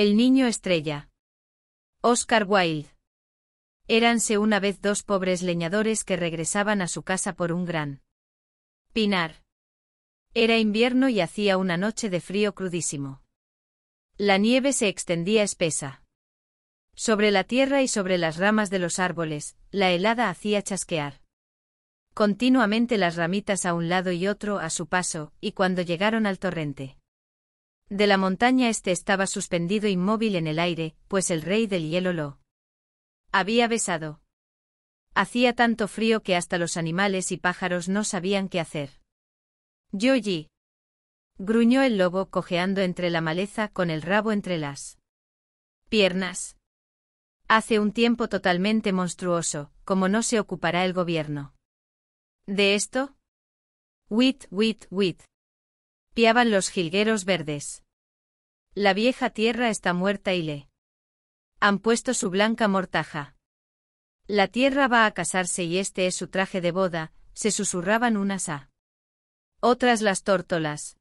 El niño estrella. Oscar Wilde. Éranse una vez dos pobres leñadores que regresaban a su casa por un gran pinar. Era invierno y hacía una noche de frío crudísimo. La nieve se extendía espesa. Sobre la tierra y sobre las ramas de los árboles, la helada hacía chasquear continuamente las ramitas a un lado y otro a su paso, y cuando llegaron al torrente, de la montaña este estaba suspendido inmóvil en el aire, pues el rey del hielo lo había besado. Hacía tanto frío que hasta los animales y pájaros no sabían qué hacer. Yoji. gruñó el lobo cojeando entre la maleza con el rabo entre las piernas. Hace un tiempo totalmente monstruoso, como no se ocupará el gobierno. ¿De esto? Wit, wit, wit piaban los jilgueros verdes. La vieja tierra está muerta y le han puesto su blanca mortaja. La tierra va a casarse y este es su traje de boda, se susurraban unas a otras las tórtolas.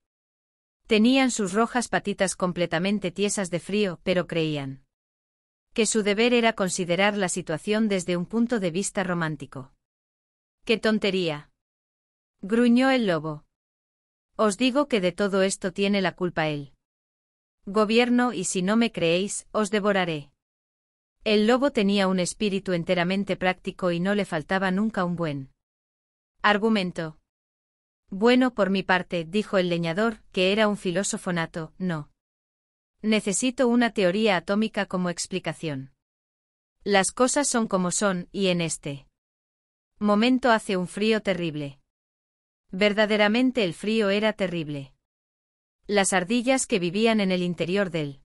Tenían sus rojas patitas completamente tiesas de frío, pero creían que su deber era considerar la situación desde un punto de vista romántico. ¡Qué tontería! gruñó el lobo. Os digo que de todo esto tiene la culpa él. Gobierno y si no me creéis, os devoraré. El lobo tenía un espíritu enteramente práctico y no le faltaba nunca un buen argumento. Bueno, por mi parte, dijo el leñador, que era un filósofo nato, no. Necesito una teoría atómica como explicación. Las cosas son como son, y en este momento hace un frío terrible. Verdaderamente el frío era terrible. Las ardillas que vivían en el interior del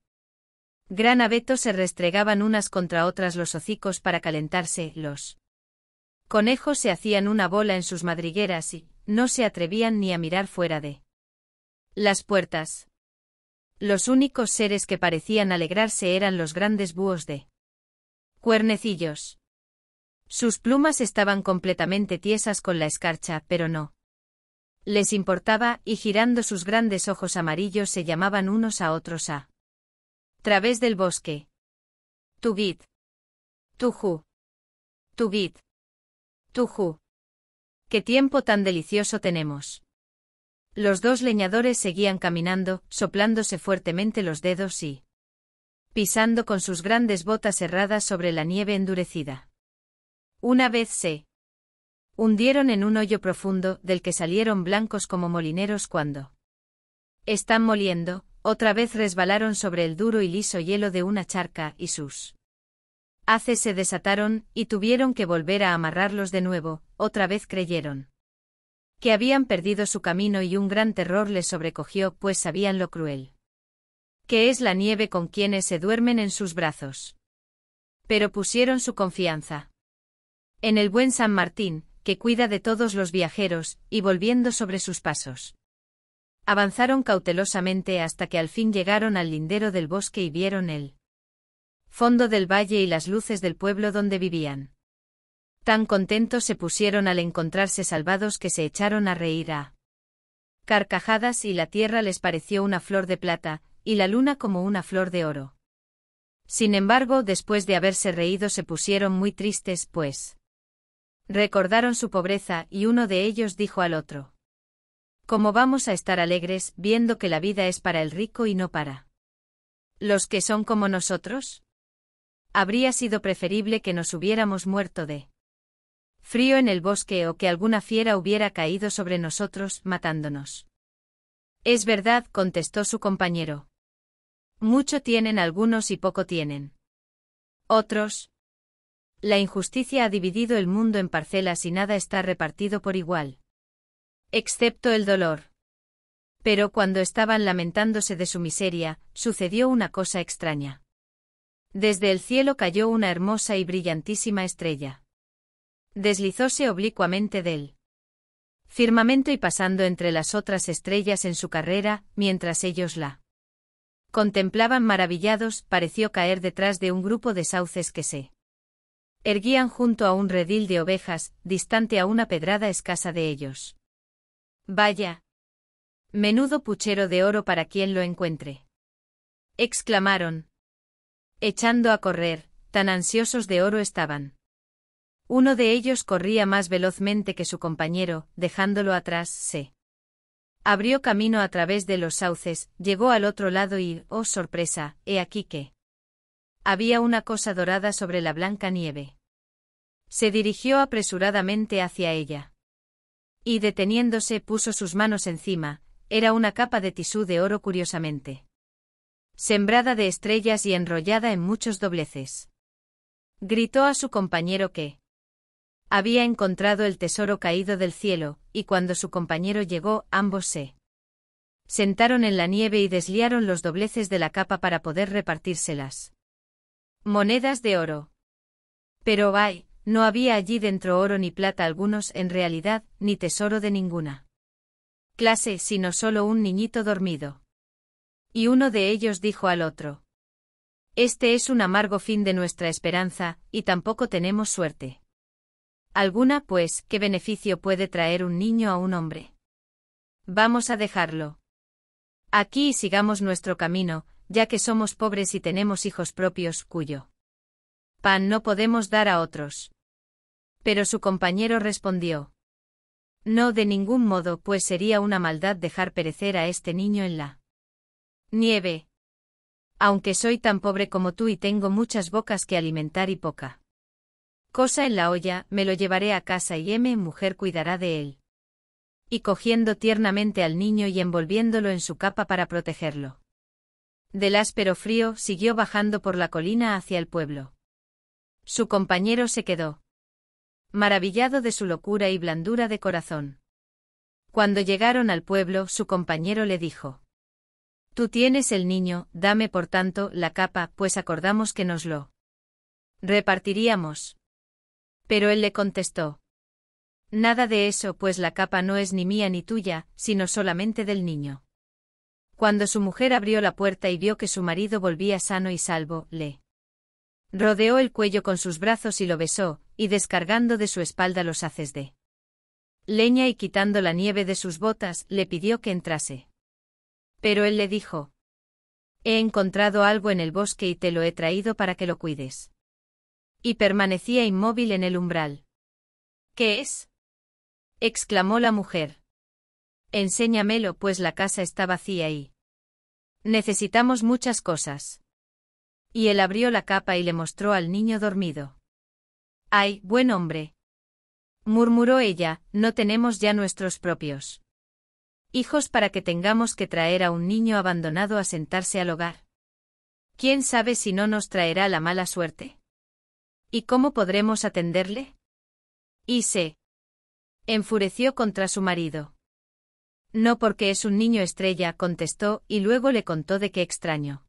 gran abeto se restregaban unas contra otras los hocicos para calentarse, los conejos se hacían una bola en sus madrigueras y no se atrevían ni a mirar fuera de las puertas. Los únicos seres que parecían alegrarse eran los grandes búhos de cuernecillos. Sus plumas estaban completamente tiesas con la escarcha, pero no les importaba, y girando sus grandes ojos amarillos se llamaban unos a otros a través del bosque. Tugit. Tuju. Tugit. Tuju. Qué tiempo tan delicioso tenemos. Los dos leñadores seguían caminando, soplándose fuertemente los dedos y pisando con sus grandes botas cerradas sobre la nieve endurecida. Una vez se hundieron en un hoyo profundo, del que salieron blancos como molineros cuando están moliendo, otra vez resbalaron sobre el duro y liso hielo de una charca, y sus haces se desataron, y tuvieron que volver a amarrarlos de nuevo, otra vez creyeron que habían perdido su camino y un gran terror les sobrecogió, pues sabían lo cruel que es la nieve con quienes se duermen en sus brazos. Pero pusieron su confianza en el buen San Martín, que cuida de todos los viajeros, y volviendo sobre sus pasos. Avanzaron cautelosamente hasta que al fin llegaron al lindero del bosque y vieron el fondo del valle y las luces del pueblo donde vivían. Tan contentos se pusieron al encontrarse salvados que se echaron a reír a carcajadas y la tierra les pareció una flor de plata, y la luna como una flor de oro. Sin embargo, después de haberse reído se pusieron muy tristes, pues Recordaron su pobreza y uno de ellos dijo al otro. ¿Cómo vamos a estar alegres viendo que la vida es para el rico y no para los que son como nosotros? Habría sido preferible que nos hubiéramos muerto de frío en el bosque o que alguna fiera hubiera caído sobre nosotros, matándonos. Es verdad, contestó su compañero. Mucho tienen algunos y poco tienen. Otros, la injusticia ha dividido el mundo en parcelas y nada está repartido por igual. Excepto el dolor. Pero cuando estaban lamentándose de su miseria, sucedió una cosa extraña. Desde el cielo cayó una hermosa y brillantísima estrella. Deslizóse oblicuamente del firmamento y pasando entre las otras estrellas en su carrera, mientras ellos la contemplaban maravillados, pareció caer detrás de un grupo de sauces que se erguían junto a un redil de ovejas, distante a una pedrada escasa de ellos. Vaya. Menudo puchero de oro para quien lo encuentre. exclamaron. Echando a correr, tan ansiosos de oro estaban. Uno de ellos corría más velozmente que su compañero, dejándolo atrás, se abrió camino a través de los sauces, llegó al otro lado y, oh sorpresa, he aquí que había una cosa dorada sobre la blanca nieve. Se dirigió apresuradamente hacia ella. Y deteniéndose puso sus manos encima, era una capa de tisú de oro curiosamente. Sembrada de estrellas y enrollada en muchos dobleces. Gritó a su compañero que había encontrado el tesoro caído del cielo, y cuando su compañero llegó, ambos se sentaron en la nieve y desliaron los dobleces de la capa para poder repartírselas. Monedas de oro. Pero ay, no había allí dentro oro ni plata algunos en realidad, ni tesoro de ninguna clase, sino solo un niñito dormido. Y uno de ellos dijo al otro, Este es un amargo fin de nuestra esperanza, y tampoco tenemos suerte. Alguna, pues, ¿qué beneficio puede traer un niño a un hombre? Vamos a dejarlo. Aquí y sigamos nuestro camino, ya que somos pobres y tenemos hijos propios, cuyo pan no podemos dar a otros. Pero su compañero respondió, No de ningún modo, pues sería una maldad dejar perecer a este niño en la nieve. Aunque soy tan pobre como tú y tengo muchas bocas que alimentar y poca cosa en la olla, me lo llevaré a casa y M mujer cuidará de él. Y cogiendo tiernamente al niño y envolviéndolo en su capa para protegerlo del áspero frío siguió bajando por la colina hacia el pueblo. Su compañero se quedó. Maravillado de su locura y blandura de corazón. Cuando llegaron al pueblo, su compañero le dijo. Tú tienes el niño, dame por tanto la capa, pues acordamos que nos lo repartiríamos. Pero él le contestó. Nada de eso, pues la capa no es ni mía ni tuya, sino solamente del niño. Cuando su mujer abrió la puerta y vio que su marido volvía sano y salvo, le rodeó el cuello con sus brazos y lo besó, y descargando de su espalda los haces de leña y quitando la nieve de sus botas, le pidió que entrase. Pero él le dijo, He encontrado algo en el bosque y te lo he traído para que lo cuides. Y permanecía inmóvil en el umbral. ¿Qué es? exclamó la mujer. Enséñamelo, pues la casa está vacía y... Necesitamos muchas cosas. Y él abrió la capa y le mostró al niño dormido. ¡Ay, buen hombre! murmuró ella, no tenemos ya nuestros propios hijos para que tengamos que traer a un niño abandonado a sentarse al hogar. ¿Quién sabe si no nos traerá la mala suerte? ¿Y cómo podremos atenderle? Y se enfureció contra su marido. No porque es un niño estrella, contestó, y luego le contó de qué extraño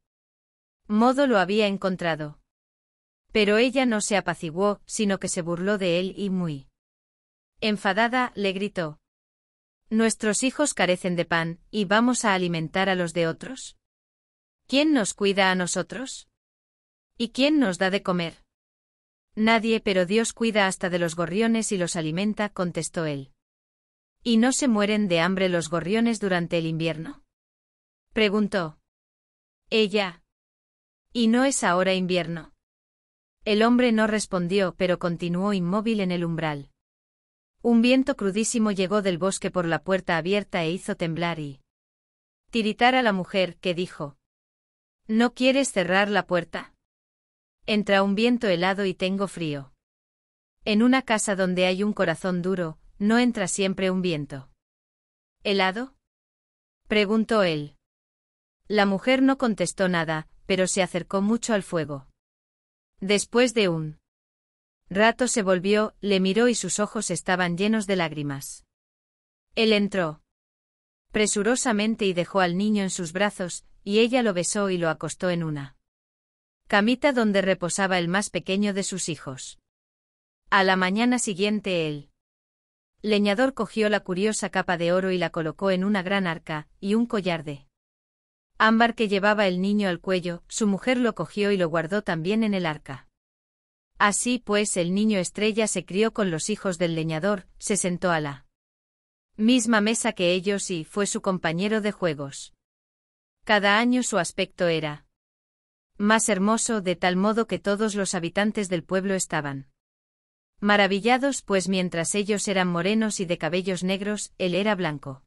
modo lo había encontrado. Pero ella no se apaciguó, sino que se burló de él y muy enfadada le gritó. Nuestros hijos carecen de pan, y vamos a alimentar a los de otros. ¿Quién nos cuida a nosotros? ¿Y quién nos da de comer? Nadie, pero Dios cuida hasta de los gorriones y los alimenta, contestó él. ¿Y no se mueren de hambre los gorriones durante el invierno? Preguntó. Ella. ¿Y no es ahora invierno? El hombre no respondió, pero continuó inmóvil en el umbral. Un viento crudísimo llegó del bosque por la puerta abierta e hizo temblar y tiritar a la mujer, que dijo, ¿No quieres cerrar la puerta? Entra un viento helado y tengo frío. En una casa donde hay un corazón duro, no entra siempre un viento. ¿Helado? preguntó él. La mujer no contestó nada, pero se acercó mucho al fuego. Después de un rato se volvió, le miró y sus ojos estaban llenos de lágrimas. Él entró. Presurosamente y dejó al niño en sus brazos, y ella lo besó y lo acostó en una camita donde reposaba el más pequeño de sus hijos. A la mañana siguiente él Leñador cogió la curiosa capa de oro y la colocó en una gran arca, y un collar de ámbar que llevaba el niño al cuello, su mujer lo cogió y lo guardó también en el arca. Así pues el niño estrella se crió con los hijos del leñador, se sentó a la misma mesa que ellos y fue su compañero de juegos. Cada año su aspecto era más hermoso de tal modo que todos los habitantes del pueblo estaban maravillados pues mientras ellos eran morenos y de cabellos negros, él era blanco.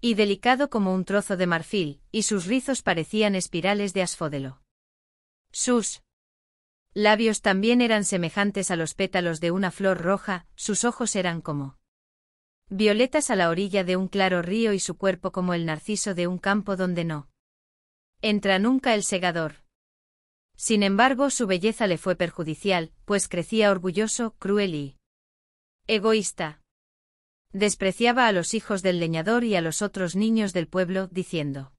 Y delicado como un trozo de marfil, y sus rizos parecían espirales de asfódelo. Sus labios también eran semejantes a los pétalos de una flor roja, sus ojos eran como violetas a la orilla de un claro río y su cuerpo como el narciso de un campo donde no entra nunca el segador, sin embargo, su belleza le fue perjudicial, pues crecía orgulloso, cruel y egoísta. Despreciaba a los hijos del leñador y a los otros niños del pueblo, diciendo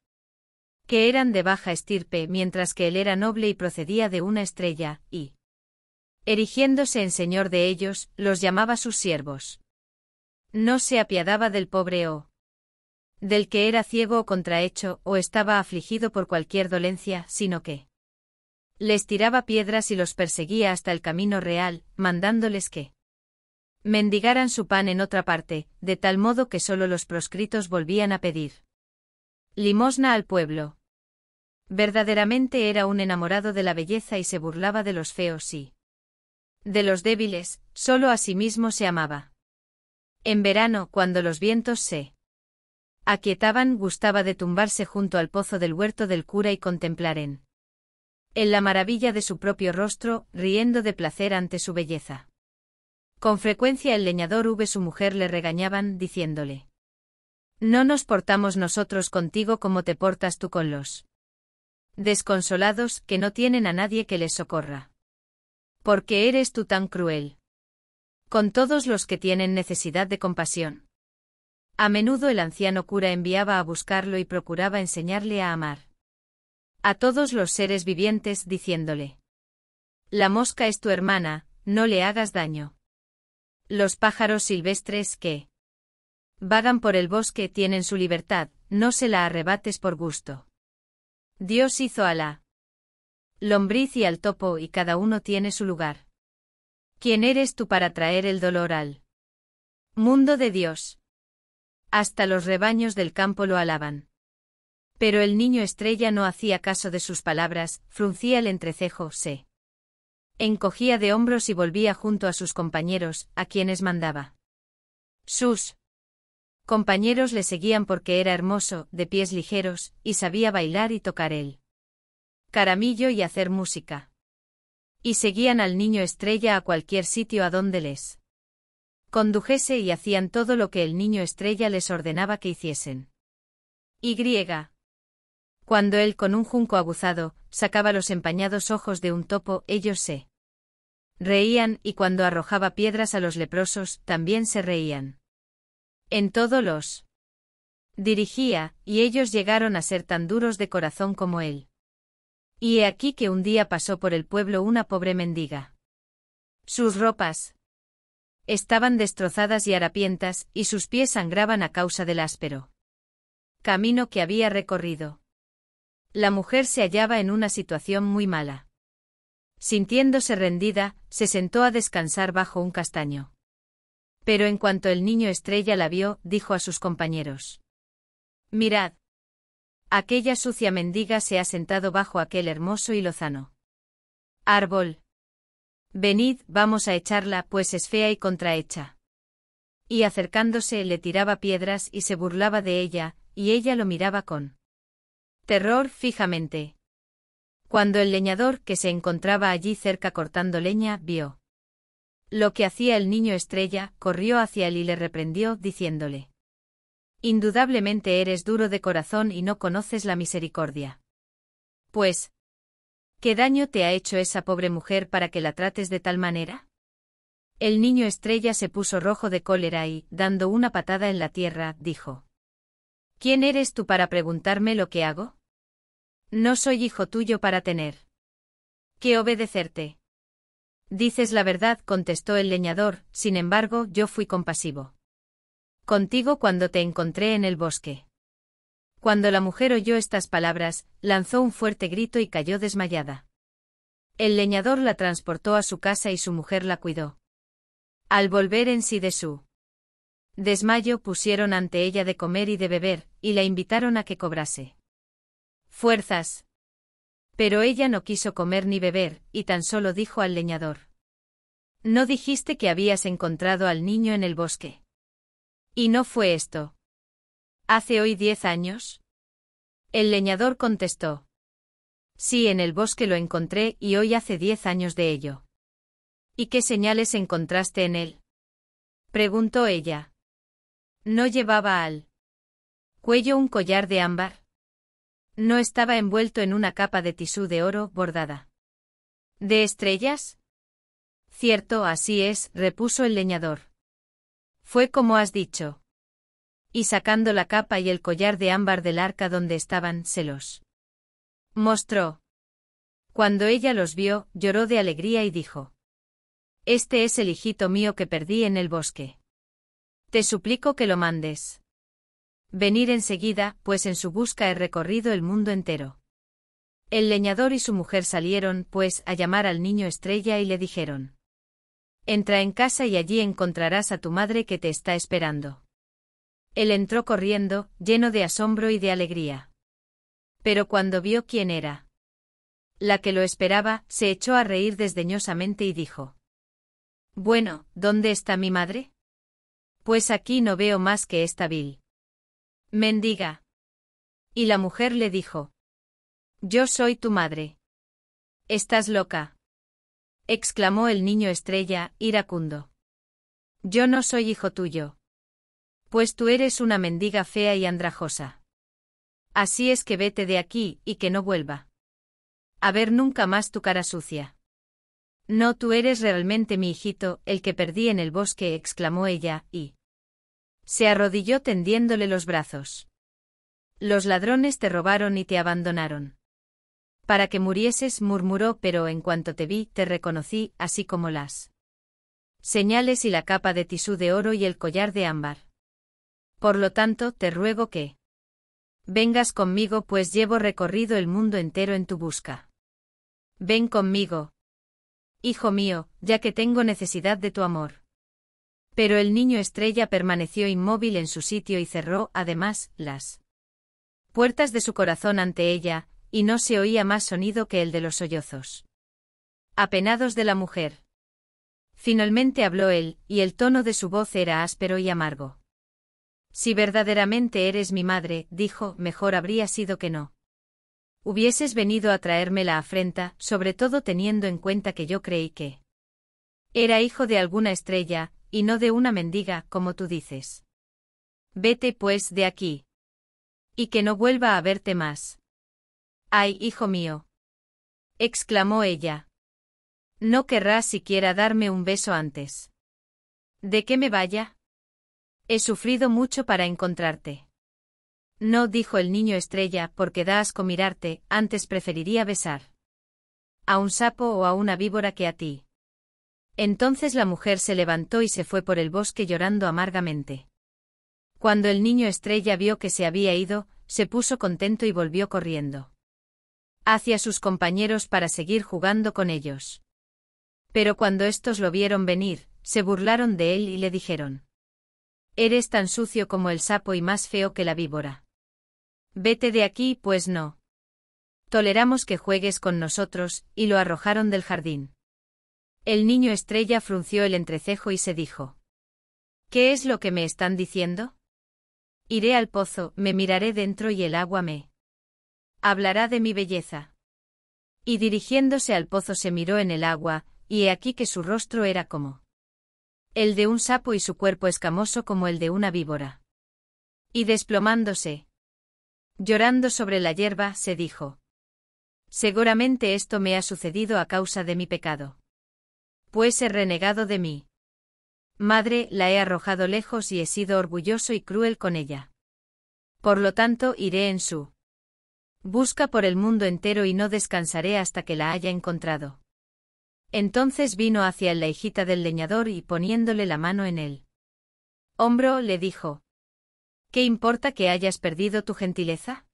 que eran de baja estirpe, mientras que él era noble y procedía de una estrella, y erigiéndose en señor de ellos, los llamaba sus siervos. No se apiadaba del pobre o del que era ciego o contrahecho o estaba afligido por cualquier dolencia, sino que les tiraba piedras y los perseguía hasta el camino real, mandándoles que mendigaran su pan en otra parte, de tal modo que sólo los proscritos volvían a pedir limosna al pueblo. Verdaderamente era un enamorado de la belleza y se burlaba de los feos y de los débiles, sólo a sí mismo se amaba. En verano, cuando los vientos se aquietaban, gustaba de tumbarse junto al pozo del huerto del cura y contemplar en en la maravilla de su propio rostro, riendo de placer ante su belleza. Con frecuencia el leñador V su mujer le regañaban, diciéndole, No nos portamos nosotros contigo como te portas tú con los desconsolados que no tienen a nadie que les socorra. porque eres tú tan cruel? Con todos los que tienen necesidad de compasión. A menudo el anciano cura enviaba a buscarlo y procuraba enseñarle a amar a todos los seres vivientes diciéndole, La mosca es tu hermana, no le hagas daño. Los pájaros silvestres que vagan por el bosque tienen su libertad, no se la arrebates por gusto. Dios hizo a la lombriz y al topo y cada uno tiene su lugar. ¿Quién eres tú para traer el dolor al mundo de Dios? Hasta los rebaños del campo lo alaban. Pero el niño estrella no hacía caso de sus palabras, fruncía el entrecejo, se encogía de hombros y volvía junto a sus compañeros, a quienes mandaba. Sus compañeros le seguían porque era hermoso, de pies ligeros, y sabía bailar y tocar el caramillo y hacer música. Y seguían al niño estrella a cualquier sitio a donde les condujese y hacían todo lo que el niño estrella les ordenaba que hiciesen. Y cuando él con un junco aguzado, sacaba los empañados ojos de un topo, ellos se reían y cuando arrojaba piedras a los leprosos, también se reían. En todo los dirigía, y ellos llegaron a ser tan duros de corazón como él. Y he aquí que un día pasó por el pueblo una pobre mendiga. Sus ropas estaban destrozadas y harapientas, y sus pies sangraban a causa del áspero camino que había recorrido. La mujer se hallaba en una situación muy mala. Sintiéndose rendida, se sentó a descansar bajo un castaño. Pero en cuanto el niño estrella la vio, dijo a sus compañeros. Mirad. Aquella sucia mendiga se ha sentado bajo aquel hermoso y lozano. Árbol. Venid, vamos a echarla, pues es fea y contrahecha. Y acercándose le tiraba piedras y se burlaba de ella, y ella lo miraba con terror fijamente. Cuando el leñador que se encontraba allí cerca cortando leña vio lo que hacía el niño estrella, corrió hacia él y le reprendió, diciéndole, Indudablemente eres duro de corazón y no conoces la misericordia. Pues, ¿qué daño te ha hecho esa pobre mujer para que la trates de tal manera? El niño estrella se puso rojo de cólera y, dando una patada en la tierra, dijo, ¿Quién eres tú para preguntarme lo que hago? No soy hijo tuyo para tener que obedecerte. Dices la verdad, contestó el leñador, sin embargo, yo fui compasivo. Contigo cuando te encontré en el bosque. Cuando la mujer oyó estas palabras, lanzó un fuerte grito y cayó desmayada. El leñador la transportó a su casa y su mujer la cuidó. Al volver en sí de su desmayo pusieron ante ella de comer y de beber, y la invitaron a que cobrase. Fuerzas. Pero ella no quiso comer ni beber, y tan solo dijo al leñador. No dijiste que habías encontrado al niño en el bosque. Y no fue esto. ¿Hace hoy diez años? El leñador contestó. Sí, en el bosque lo encontré y hoy hace diez años de ello. ¿Y qué señales encontraste en él? Preguntó ella. No llevaba al cuello un collar de ámbar. No estaba envuelto en una capa de tisú de oro bordada. ¿De estrellas? Cierto, así es, repuso el leñador. Fue como has dicho. Y sacando la capa y el collar de ámbar del arca donde estaban, se los mostró. Cuando ella los vio, lloró de alegría y dijo. Este es el hijito mío que perdí en el bosque. Te suplico que lo mandes. Venir enseguida, pues en su busca he recorrido el mundo entero. El leñador y su mujer salieron, pues, a llamar al niño estrella y le dijeron. Entra en casa y allí encontrarás a tu madre que te está esperando. Él entró corriendo, lleno de asombro y de alegría. Pero cuando vio quién era, la que lo esperaba, se echó a reír desdeñosamente y dijo. Bueno, ¿dónde está mi madre? Pues aquí no veo más que esta vil Mendiga. Y la mujer le dijo, Yo soy tu madre. Estás loca. exclamó el niño estrella, iracundo. Yo no soy hijo tuyo. Pues tú eres una mendiga fea y andrajosa. Así es que vete de aquí y que no vuelva. A ver nunca más tu cara sucia. No, tú eres realmente mi hijito, el que perdí en el bosque, exclamó ella, y se arrodilló tendiéndole los brazos. Los ladrones te robaron y te abandonaron. Para que murieses, murmuró, pero en cuanto te vi, te reconocí, así como las señales y la capa de tisú de oro y el collar de ámbar. Por lo tanto, te ruego que vengas conmigo, pues llevo recorrido el mundo entero en tu busca. Ven conmigo. Hijo mío, ya que tengo necesidad de tu amor. Pero el niño estrella permaneció inmóvil en su sitio y cerró, además, las puertas de su corazón ante ella, y no se oía más sonido que el de los sollozos. Apenados de la mujer. Finalmente habló él, y el tono de su voz era áspero y amargo. Si verdaderamente eres mi madre, dijo, mejor habría sido que no. Hubieses venido a traerme la afrenta, sobre todo teniendo en cuenta que yo creí que era hijo de alguna estrella, y no de una mendiga, como tú dices. Vete pues de aquí. Y que no vuelva a verte más. Ay, hijo mío. exclamó ella. No querrás siquiera darme un beso antes. ¿De qué me vaya? He sufrido mucho para encontrarte. No, dijo el niño estrella, porque da asco mirarte, antes preferiría besar. A un sapo o a una víbora que a ti. Entonces la mujer se levantó y se fue por el bosque llorando amargamente. Cuando el niño estrella vio que se había ido, se puso contento y volvió corriendo hacia sus compañeros para seguir jugando con ellos. Pero cuando estos lo vieron venir, se burlaron de él y le dijeron, Eres tan sucio como el sapo y más feo que la víbora. Vete de aquí, pues no. Toleramos que juegues con nosotros, y lo arrojaron del jardín. El niño estrella frunció el entrecejo y se dijo. ¿Qué es lo que me están diciendo? Iré al pozo, me miraré dentro y el agua me hablará de mi belleza. Y dirigiéndose al pozo se miró en el agua, y he aquí que su rostro era como el de un sapo y su cuerpo escamoso como el de una víbora. Y desplomándose, llorando sobre la hierba, se dijo, Seguramente esto me ha sucedido a causa de mi pecado pues he renegado de mí. Madre, la he arrojado lejos y he sido orgulloso y cruel con ella. Por lo tanto, iré en su busca por el mundo entero y no descansaré hasta que la haya encontrado. Entonces vino hacia la hijita del leñador y poniéndole la mano en él. Hombro le dijo, ¿Qué importa que hayas perdido tu gentileza?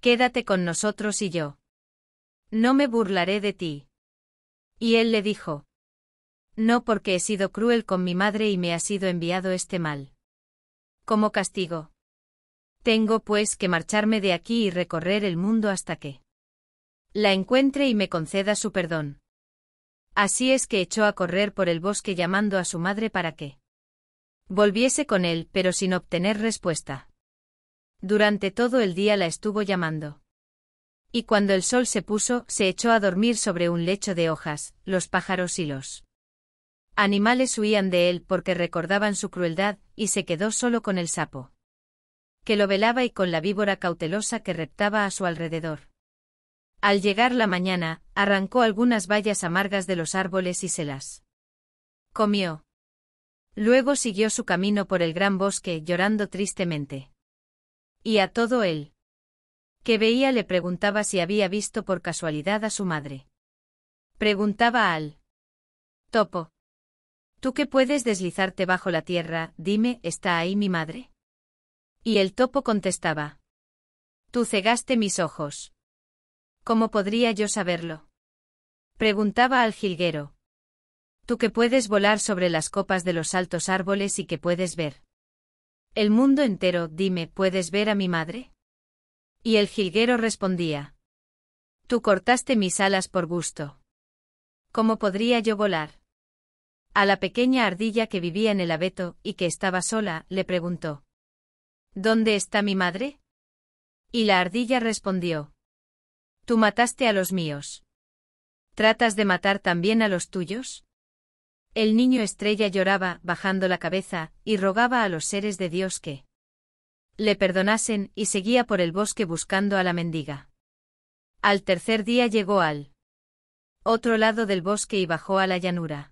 Quédate con nosotros y yo. No me burlaré de ti. Y él le dijo, no porque he sido cruel con mi madre y me ha sido enviado este mal. Como castigo. Tengo pues que marcharme de aquí y recorrer el mundo hasta que la encuentre y me conceda su perdón. Así es que echó a correr por el bosque llamando a su madre para que volviese con él, pero sin obtener respuesta. Durante todo el día la estuvo llamando. Y cuando el sol se puso, se echó a dormir sobre un lecho de hojas, los pájaros y los Animales huían de él porque recordaban su crueldad, y se quedó solo con el sapo. Que lo velaba y con la víbora cautelosa que reptaba a su alrededor. Al llegar la mañana, arrancó algunas bayas amargas de los árboles y se las comió. Luego siguió su camino por el gran bosque, llorando tristemente. Y a todo él que veía le preguntaba si había visto por casualidad a su madre. Preguntaba al topo Tú que puedes deslizarte bajo la tierra, dime, ¿está ahí mi madre? Y el topo contestaba. Tú cegaste mis ojos. ¿Cómo podría yo saberlo? Preguntaba al jilguero. Tú que puedes volar sobre las copas de los altos árboles y que puedes ver. El mundo entero, dime, ¿puedes ver a mi madre? Y el jilguero respondía. Tú cortaste mis alas por gusto. ¿Cómo podría yo volar? A la pequeña ardilla que vivía en el abeto y que estaba sola, le preguntó. ¿Dónde está mi madre? Y la ardilla respondió. Tú mataste a los míos. ¿Tratas de matar también a los tuyos? El niño estrella lloraba, bajando la cabeza, y rogaba a los seres de Dios que le perdonasen, y seguía por el bosque buscando a la mendiga. Al tercer día llegó al otro lado del bosque y bajó a la llanura.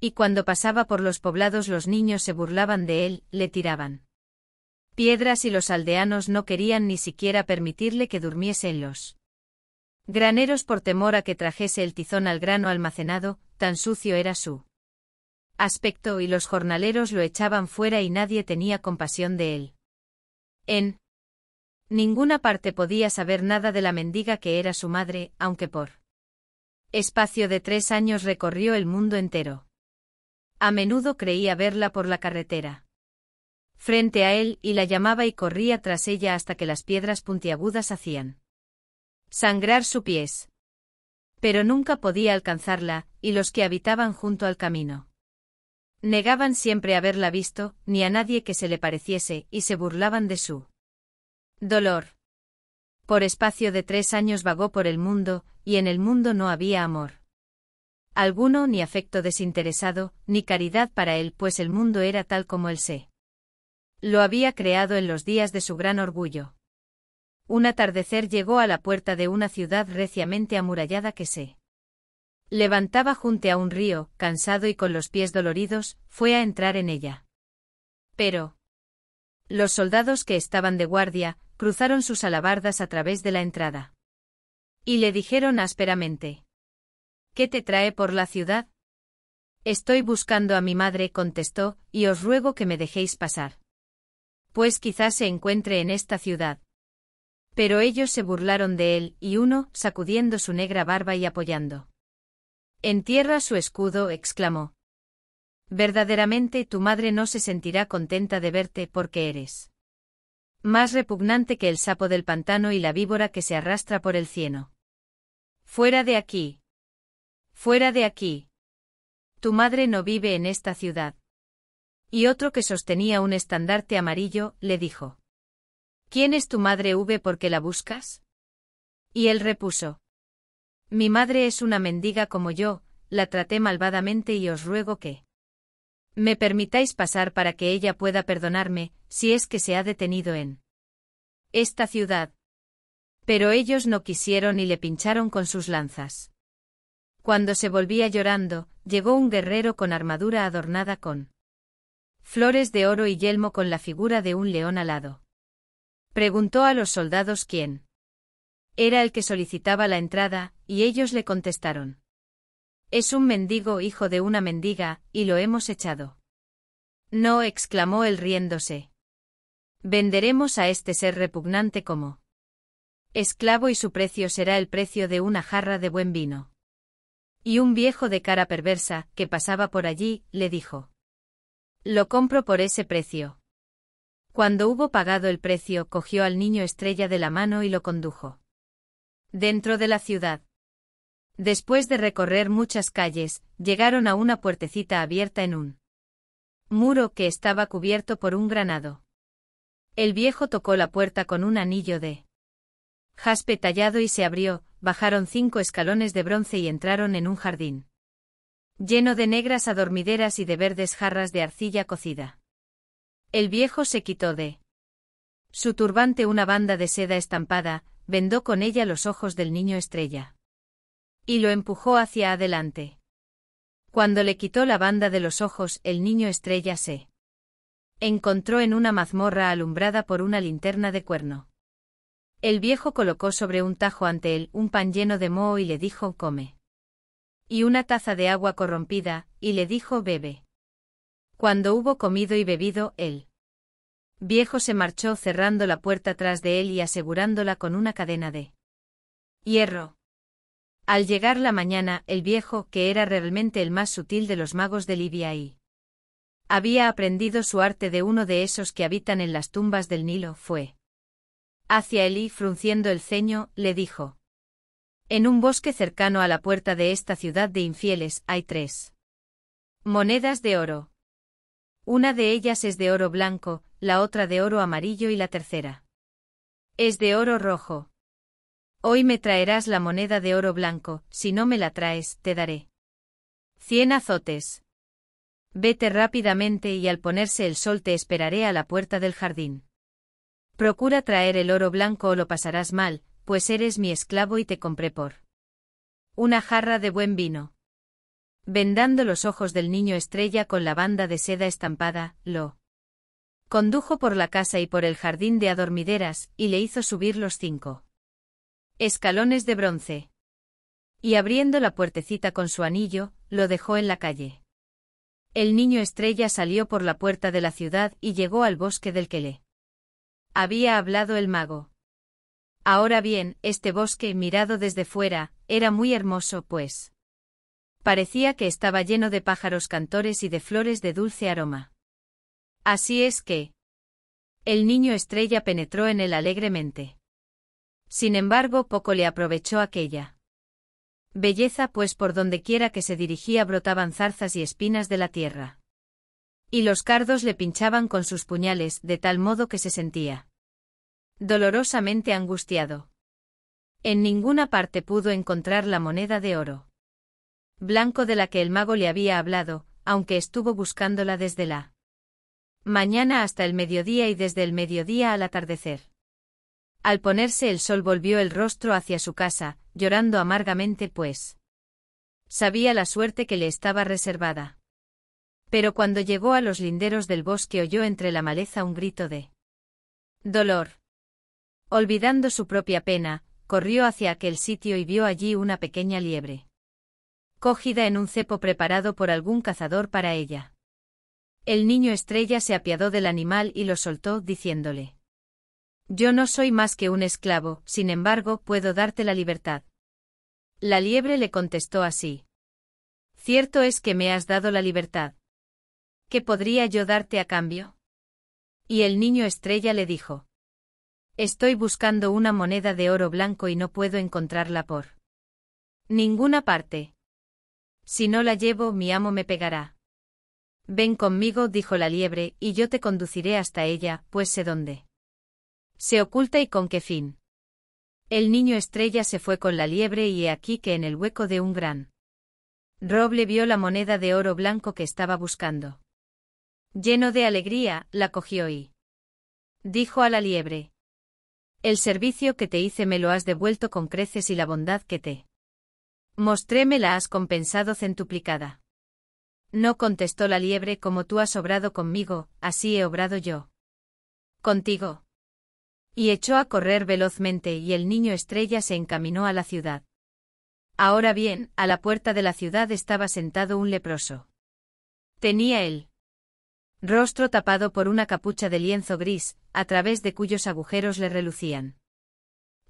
Y cuando pasaba por los poblados los niños se burlaban de él, le tiraban piedras y los aldeanos no querían ni siquiera permitirle que durmiese en los graneros por temor a que trajese el tizón al grano almacenado, tan sucio era su aspecto y los jornaleros lo echaban fuera y nadie tenía compasión de él. En ninguna parte podía saber nada de la mendiga que era su madre, aunque por espacio de tres años recorrió el mundo entero. A menudo creía verla por la carretera. Frente a él y la llamaba y corría tras ella hasta que las piedras puntiagudas hacían sangrar su pies. Pero nunca podía alcanzarla, y los que habitaban junto al camino. Negaban siempre haberla visto, ni a nadie que se le pareciese, y se burlaban de su dolor. Por espacio de tres años vagó por el mundo, y en el mundo no había amor alguno ni afecto desinteresado, ni caridad para él, pues el mundo era tal como él se lo había creado en los días de su gran orgullo. Un atardecer llegó a la puerta de una ciudad reciamente amurallada que sé. levantaba junto a un río, cansado y con los pies doloridos, fue a entrar en ella. Pero los soldados que estaban de guardia, cruzaron sus alabardas a través de la entrada. Y le dijeron ásperamente. ¿qué te trae por la ciudad? Estoy buscando a mi madre, contestó, y os ruego que me dejéis pasar. Pues quizás se encuentre en esta ciudad. Pero ellos se burlaron de él, y uno, sacudiendo su negra barba y apoyando. En tierra su escudo, exclamó. Verdaderamente tu madre no se sentirá contenta de verte porque eres más repugnante que el sapo del pantano y la víbora que se arrastra por el cieno. Fuera de aquí, Fuera de aquí. Tu madre no vive en esta ciudad. Y otro que sostenía un estandarte amarillo, le dijo. ¿Quién es tu madre V porque la buscas? Y él repuso. Mi madre es una mendiga como yo, la traté malvadamente y os ruego que me permitáis pasar para que ella pueda perdonarme, si es que se ha detenido en esta ciudad. Pero ellos no quisieron y le pincharon con sus lanzas. Cuando se volvía llorando, llegó un guerrero con armadura adornada con flores de oro y yelmo con la figura de un león alado. Preguntó a los soldados quién era el que solicitaba la entrada, y ellos le contestaron. Es un mendigo hijo de una mendiga, y lo hemos echado. No, exclamó él riéndose. Venderemos a este ser repugnante como esclavo y su precio será el precio de una jarra de buen vino. Y un viejo de cara perversa, que pasaba por allí, le dijo. Lo compro por ese precio. Cuando hubo pagado el precio, cogió al niño estrella de la mano y lo condujo. Dentro de la ciudad. Después de recorrer muchas calles, llegaron a una puertecita abierta en un muro que estaba cubierto por un granado. El viejo tocó la puerta con un anillo de jaspe tallado y se abrió, bajaron cinco escalones de bronce y entraron en un jardín. Lleno de negras adormideras y de verdes jarras de arcilla cocida. El viejo se quitó de su turbante una banda de seda estampada, vendó con ella los ojos del niño estrella. Y lo empujó hacia adelante. Cuando le quitó la banda de los ojos, el niño estrella se encontró en una mazmorra alumbrada por una linterna de cuerno. El viejo colocó sobre un tajo ante él un pan lleno de moho y le dijo come. Y una taza de agua corrompida, y le dijo bebe. Cuando hubo comido y bebido, él viejo se marchó cerrando la puerta tras de él y asegurándola con una cadena de hierro. Al llegar la mañana, el viejo, que era realmente el más sutil de los magos de Libia y había aprendido su arte de uno de esos que habitan en las tumbas del Nilo, fue hacia Elí frunciendo el ceño, le dijo. En un bosque cercano a la puerta de esta ciudad de infieles hay tres monedas de oro. Una de ellas es de oro blanco, la otra de oro amarillo y la tercera es de oro rojo. Hoy me traerás la moneda de oro blanco, si no me la traes, te daré cien azotes. Vete rápidamente y al ponerse el sol te esperaré a la puerta del jardín. Procura traer el oro blanco o lo pasarás mal, pues eres mi esclavo y te compré por una jarra de buen vino. Vendando los ojos del niño estrella con la banda de seda estampada, lo condujo por la casa y por el jardín de adormideras, y le hizo subir los cinco escalones de bronce. Y abriendo la puertecita con su anillo, lo dejó en la calle. El niño estrella salió por la puerta de la ciudad y llegó al bosque del que había hablado el mago. Ahora bien, este bosque, mirado desde fuera, era muy hermoso, pues. Parecía que estaba lleno de pájaros cantores y de flores de dulce aroma. Así es que. El niño estrella penetró en él alegremente. Sin embargo, poco le aprovechó aquella. Belleza, pues por dondequiera que se dirigía brotaban zarzas y espinas de la tierra. Y los cardos le pinchaban con sus puñales, de tal modo que se sentía dolorosamente angustiado. En ninguna parte pudo encontrar la moneda de oro. Blanco de la que el mago le había hablado, aunque estuvo buscándola desde la mañana hasta el mediodía y desde el mediodía al atardecer. Al ponerse el sol volvió el rostro hacia su casa, llorando amargamente pues. Sabía la suerte que le estaba reservada. Pero cuando llegó a los linderos del bosque oyó entre la maleza un grito de dolor. Olvidando su propia pena, corrió hacia aquel sitio y vio allí una pequeña liebre. Cogida en un cepo preparado por algún cazador para ella. El niño estrella se apiadó del animal y lo soltó, diciéndole. Yo no soy más que un esclavo, sin embargo, puedo darte la libertad. La liebre le contestó así. Cierto es que me has dado la libertad. ¿Qué podría yo darte a cambio? Y el niño estrella le dijo. Estoy buscando una moneda de oro blanco y no puedo encontrarla por ninguna parte. Si no la llevo, mi amo me pegará. Ven conmigo, dijo la liebre, y yo te conduciré hasta ella, pues sé dónde. Se oculta y con qué fin. El niño estrella se fue con la liebre y he aquí que en el hueco de un gran roble vio la moneda de oro blanco que estaba buscando. Lleno de alegría, la cogió y dijo a la liebre, el servicio que te hice me lo has devuelto con creces y la bondad que te mostré me la has compensado centuplicada. No contestó la liebre como tú has obrado conmigo, así he obrado yo. Contigo. Y echó a correr velozmente y el niño estrella se encaminó a la ciudad. Ahora bien, a la puerta de la ciudad estaba sentado un leproso. Tenía él Rostro tapado por una capucha de lienzo gris, a través de cuyos agujeros le relucían.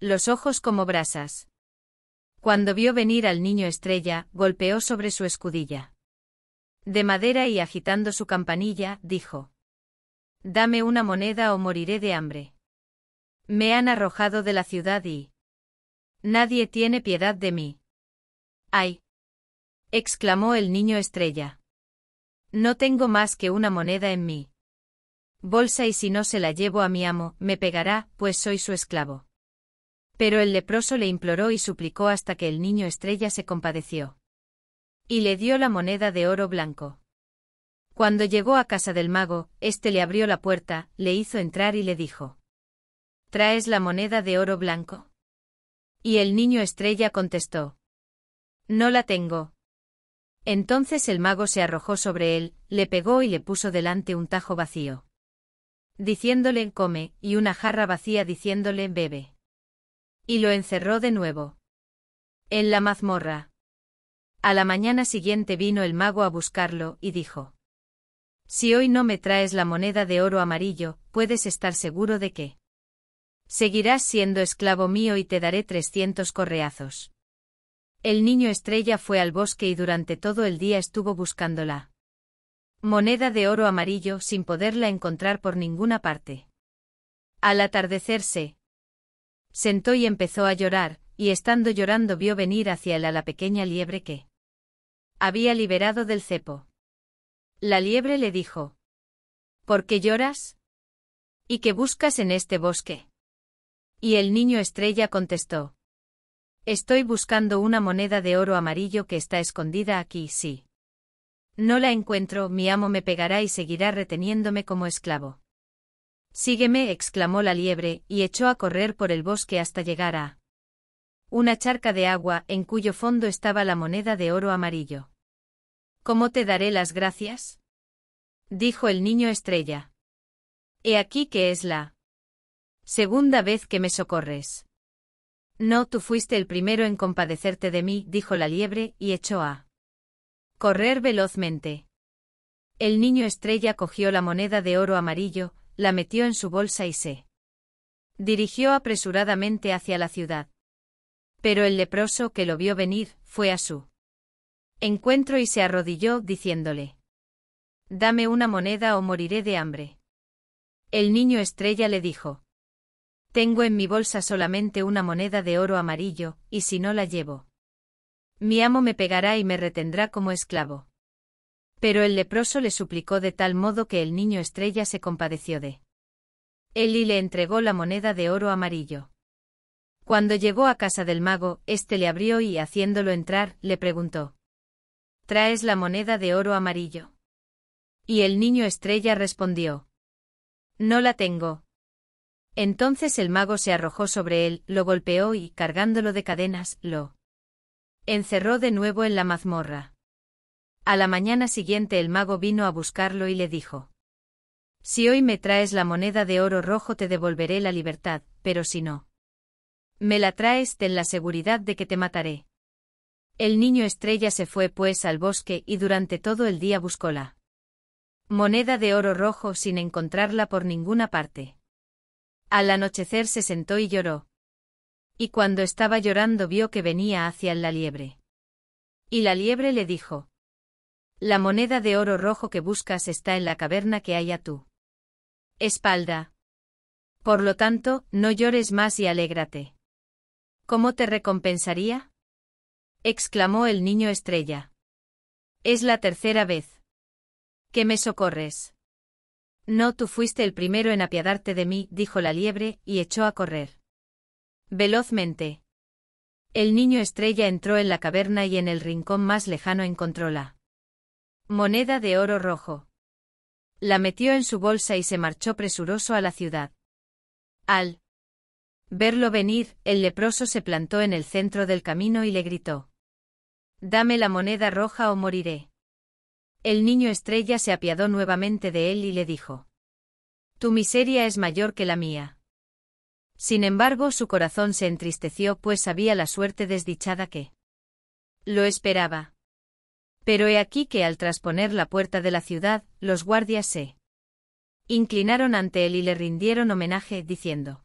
Los ojos como brasas. Cuando vio venir al niño estrella, golpeó sobre su escudilla. De madera y agitando su campanilla, dijo. Dame una moneda o moriré de hambre. Me han arrojado de la ciudad y... Nadie tiene piedad de mí. ¡Ay! exclamó el niño estrella. No tengo más que una moneda en mí. bolsa y si no se la llevo a mi amo, me pegará, pues soy su esclavo. Pero el leproso le imploró y suplicó hasta que el niño estrella se compadeció. Y le dio la moneda de oro blanco. Cuando llegó a casa del mago, éste le abrió la puerta, le hizo entrar y le dijo. ¿Traes la moneda de oro blanco? Y el niño estrella contestó. No la tengo, entonces el mago se arrojó sobre él, le pegó y le puso delante un tajo vacío. Diciéndole come, y una jarra vacía diciéndole bebe. Y lo encerró de nuevo. En la mazmorra. A la mañana siguiente vino el mago a buscarlo, y dijo. Si hoy no me traes la moneda de oro amarillo, puedes estar seguro de que seguirás siendo esclavo mío y te daré trescientos correazos. El niño estrella fue al bosque y durante todo el día estuvo buscándola. Moneda de oro amarillo sin poderla encontrar por ninguna parte. Al atardecerse, sentó y empezó a llorar, y estando llorando vio venir hacia él a la pequeña liebre que había liberado del cepo. La liebre le dijo, ¿Por qué lloras? ¿Y qué buscas en este bosque? Y el niño estrella contestó, Estoy buscando una moneda de oro amarillo que está escondida aquí, sí. No la encuentro, mi amo me pegará y seguirá reteniéndome como esclavo. Sígueme, exclamó la liebre, y echó a correr por el bosque hasta llegar a una charca de agua en cuyo fondo estaba la moneda de oro amarillo. ¿Cómo te daré las gracias? dijo el niño estrella. He aquí que es la segunda vez que me socorres. No, tú fuiste el primero en compadecerte de mí, dijo la liebre, y echó a correr velozmente. El niño estrella cogió la moneda de oro amarillo, la metió en su bolsa y se dirigió apresuradamente hacia la ciudad. Pero el leproso que lo vio venir fue a su encuentro y se arrodilló diciéndole Dame una moneda o moriré de hambre. El niño estrella le dijo tengo en mi bolsa solamente una moneda de oro amarillo, y si no la llevo. Mi amo me pegará y me retendrá como esclavo. Pero el leproso le suplicó de tal modo que el niño estrella se compadeció de él y le entregó la moneda de oro amarillo. Cuando llegó a casa del mago, éste le abrió y, haciéndolo entrar, le preguntó. ¿Traes la moneda de oro amarillo? Y el niño estrella respondió. No la tengo, entonces el mago se arrojó sobre él, lo golpeó y, cargándolo de cadenas, lo encerró de nuevo en la mazmorra. A la mañana siguiente el mago vino a buscarlo y le dijo, Si hoy me traes la moneda de oro rojo te devolveré la libertad, pero si no, me la traes ten la seguridad de que te mataré. El niño estrella se fue pues al bosque y durante todo el día buscó la moneda de oro rojo sin encontrarla por ninguna parte. Al anochecer se sentó y lloró. Y cuando estaba llorando vio que venía hacia la liebre. Y la liebre le dijo, La moneda de oro rojo que buscas está en la caverna que hay a tu espalda. Por lo tanto, no llores más y alégrate. ¿Cómo te recompensaría? exclamó el niño estrella. Es la tercera vez. que me socorres? No, tú fuiste el primero en apiadarte de mí, dijo la liebre, y echó a correr. Velozmente. El niño estrella entró en la caverna y en el rincón más lejano encontró la moneda de oro rojo. La metió en su bolsa y se marchó presuroso a la ciudad. Al verlo venir, el leproso se plantó en el centro del camino y le gritó. Dame la moneda roja o moriré. El niño estrella se apiadó nuevamente de él y le dijo, Tu miseria es mayor que la mía. Sin embargo, su corazón se entristeció, pues sabía la suerte desdichada que lo esperaba. Pero he aquí que al trasponer la puerta de la ciudad, los guardias se inclinaron ante él y le rindieron homenaje, diciendo,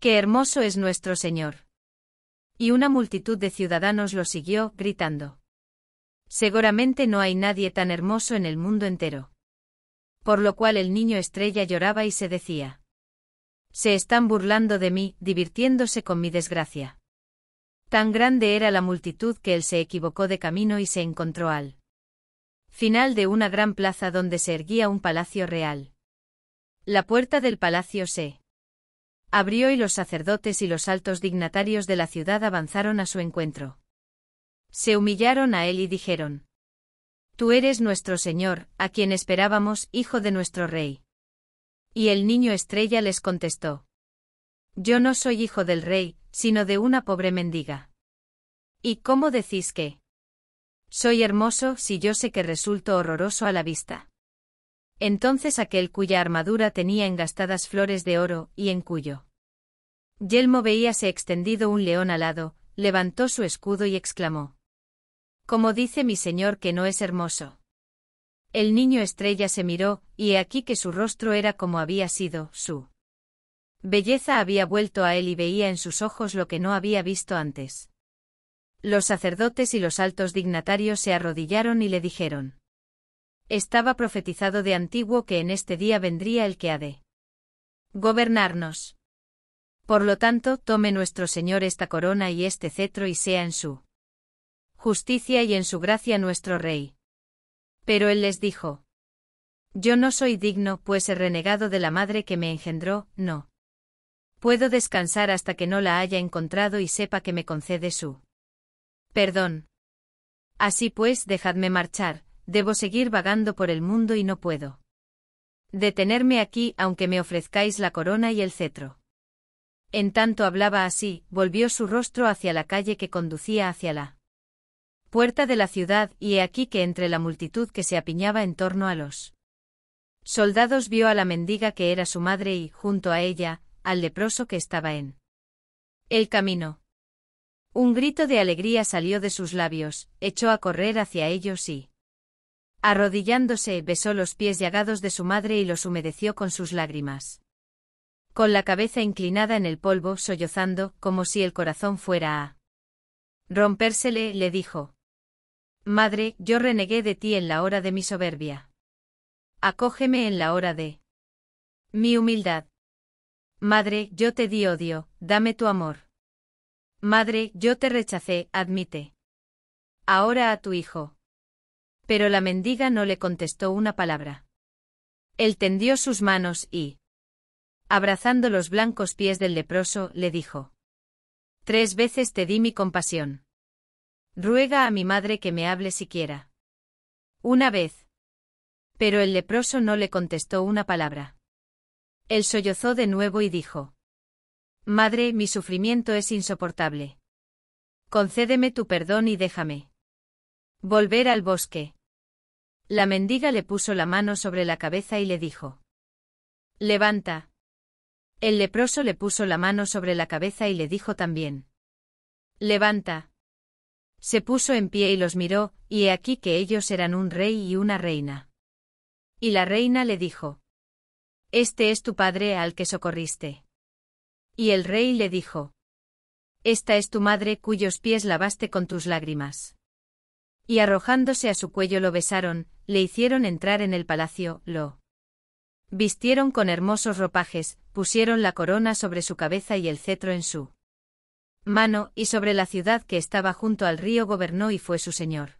Qué hermoso es nuestro Señor. Y una multitud de ciudadanos lo siguió, gritando, Seguramente no hay nadie tan hermoso en el mundo entero. Por lo cual el niño estrella lloraba y se decía. Se están burlando de mí, divirtiéndose con mi desgracia. Tan grande era la multitud que él se equivocó de camino y se encontró al final de una gran plaza donde se erguía un palacio real. La puerta del palacio se abrió y los sacerdotes y los altos dignatarios de la ciudad avanzaron a su encuentro se humillaron a él y dijeron, Tú eres nuestro Señor, a quien esperábamos, hijo de nuestro rey. Y el niño estrella les contestó, Yo no soy hijo del rey, sino de una pobre mendiga. ¿Y cómo decís que? Soy hermoso si yo sé que resulto horroroso a la vista. Entonces aquel cuya armadura tenía engastadas flores de oro, y en cuyo yelmo veíase extendido un león alado, levantó su escudo y exclamó. Como dice mi señor que no es hermoso. El niño estrella se miró, y he aquí que su rostro era como había sido, su belleza había vuelto a él y veía en sus ojos lo que no había visto antes. Los sacerdotes y los altos dignatarios se arrodillaron y le dijeron. Estaba profetizado de antiguo que en este día vendría el que ha de gobernarnos. Por lo tanto, tome nuestro Señor esta corona y este cetro y sea en su justicia y en su gracia nuestro Rey. Pero él les dijo, Yo no soy digno, pues he renegado de la madre que me engendró, no. Puedo descansar hasta que no la haya encontrado y sepa que me concede su perdón. Así pues, dejadme marchar, debo seguir vagando por el mundo y no puedo detenerme aquí aunque me ofrezcáis la corona y el cetro. En tanto hablaba así, volvió su rostro hacia la calle que conducía hacia la puerta de la ciudad, y he aquí que entre la multitud que se apiñaba en torno a los soldados vio a la mendiga que era su madre y, junto a ella, al leproso que estaba en el camino. Un grito de alegría salió de sus labios, echó a correr hacia ellos y, arrodillándose, besó los pies llagados de su madre y los humedeció con sus lágrimas. Con la cabeza inclinada en el polvo, sollozando, como si el corazón fuera a rompérsele, le dijo. Madre, yo renegué de ti en la hora de mi soberbia. Acógeme en la hora de mi humildad. Madre, yo te di odio, dame tu amor. Madre, yo te rechacé, admite. Ahora a tu hijo. Pero la mendiga no le contestó una palabra. Él tendió sus manos y, abrazando los blancos pies del leproso, le dijo. Tres veces te di mi compasión. Ruega a mi madre que me hable siquiera. Una vez. Pero el leproso no le contestó una palabra. Él sollozó de nuevo y dijo. Madre, mi sufrimiento es insoportable. Concédeme tu perdón y déjame. Volver al bosque. La mendiga le puso la mano sobre la cabeza y le dijo. Levanta. El leproso le puso la mano sobre la cabeza y le dijo también. Levanta. Se puso en pie y los miró, y he aquí que ellos eran un rey y una reina. Y la reina le dijo, Este es tu padre al que socorriste. Y el rey le dijo, Esta es tu madre cuyos pies lavaste con tus lágrimas. Y arrojándose a su cuello lo besaron, le hicieron entrar en el palacio, lo vistieron con hermosos ropajes, pusieron la corona sobre su cabeza y el cetro en su mano, y sobre la ciudad que estaba junto al río gobernó y fue su señor.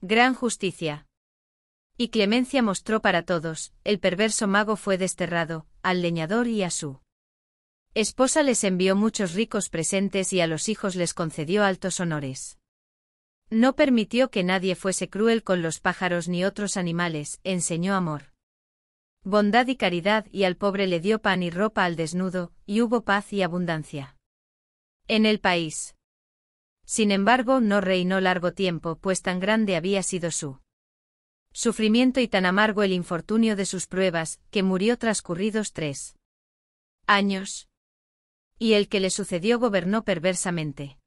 Gran justicia. Y clemencia mostró para todos, el perverso mago fue desterrado, al leñador y a su esposa les envió muchos ricos presentes y a los hijos les concedió altos honores. No permitió que nadie fuese cruel con los pájaros ni otros animales, enseñó amor. Bondad y caridad y al pobre le dio pan y ropa al desnudo, y hubo paz y abundancia en el país. Sin embargo, no reinó largo tiempo, pues tan grande había sido su sufrimiento y tan amargo el infortunio de sus pruebas, que murió transcurridos tres años. Y el que le sucedió gobernó perversamente.